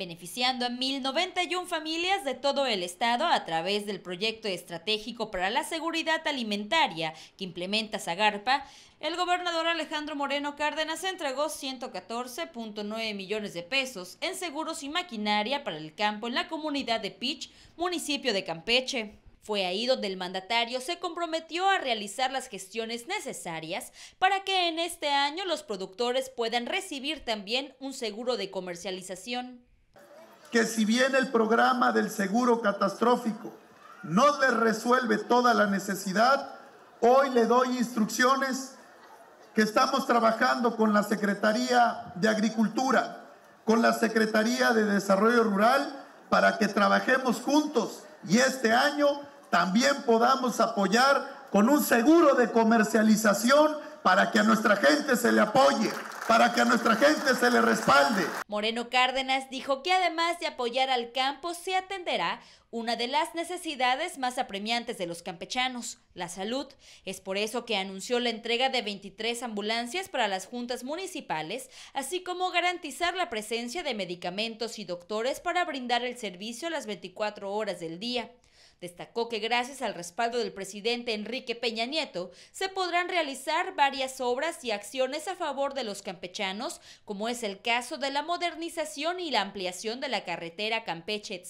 beneficiando a 1.091 familias de todo el estado a través del proyecto estratégico para la seguridad alimentaria que implementa Zagarpa, el gobernador Alejandro Moreno Cárdenas entregó 114.9 millones de pesos en seguros y maquinaria para el campo en la comunidad de Pich, municipio de Campeche. Fue ahí donde el mandatario se comprometió a realizar las gestiones necesarias para que en este año los productores puedan recibir también un seguro de comercialización que si bien el programa del seguro catastrófico no les resuelve toda la necesidad, hoy le doy instrucciones que estamos trabajando con la Secretaría de Agricultura, con la Secretaría de Desarrollo Rural, para que trabajemos juntos y este año también podamos apoyar con un seguro de comercialización para que a nuestra gente se le apoye, para que a nuestra gente se le respalde. Moreno Cárdenas dijo que además de apoyar al campo, se atenderá una de las necesidades más apremiantes de los campechanos, la salud. Es por eso que anunció la entrega de 23 ambulancias para las juntas municipales, así como garantizar la presencia de medicamentos y doctores para brindar el servicio a las 24 horas del día. Destacó que gracias al respaldo del presidente Enrique Peña Nieto, se podrán realizar varias obras y acciones a favor de los campechanos, como es el caso de la modernización y la ampliación de la carretera campeche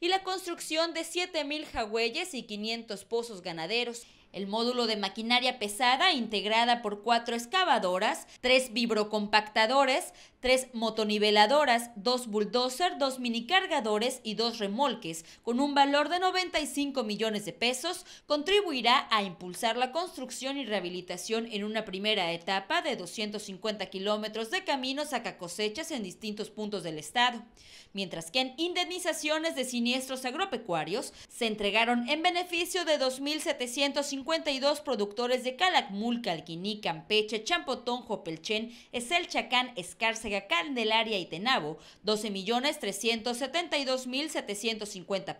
y la construcción de 7.000 jagüeyes y 500 pozos ganaderos. El módulo de maquinaria pesada, integrada por cuatro excavadoras, tres vibrocompactadores, tres motoniveladoras, dos bulldozers, dos minicargadores y dos remolques, con un valor de 95 millones de pesos, contribuirá a impulsar la construcción y rehabilitación en una primera etapa de 250 kilómetros de caminos a cosechas en distintos puntos del estado, mientras que en indemnizaciones de siniestros agropecuarios se entregaron en beneficio de 2.750 52 productores de Calakmul, Calquiní, Campeche, Champotón, Jopelchen, Eselchacán, Chacán, Escárcega, Candelaria y Tenabo, 12.372.750 millones mil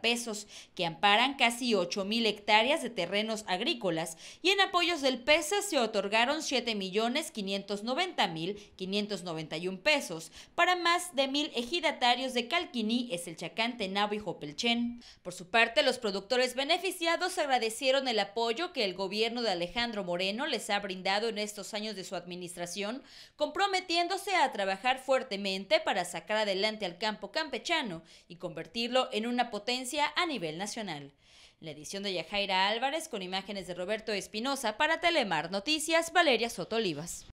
pesos, que amparan casi 8.000 mil hectáreas de terrenos agrícolas y en apoyos del PESA se otorgaron 7.590.591 millones mil pesos para más de 1000 ejidatarios de Calquiní, Eselchacán, Chacán, Tenabo y Jopelchen. Por su parte, los productores beneficiados agradecieron el apoyo que el gobierno de Alejandro Moreno les ha brindado en estos años de su administración, comprometiéndose a trabajar fuertemente para sacar adelante al campo campechano y convertirlo en una potencia a nivel nacional. La edición de Yajaira Álvarez con imágenes de Roberto Espinosa para Telemar Noticias, Valeria Soto Olivas.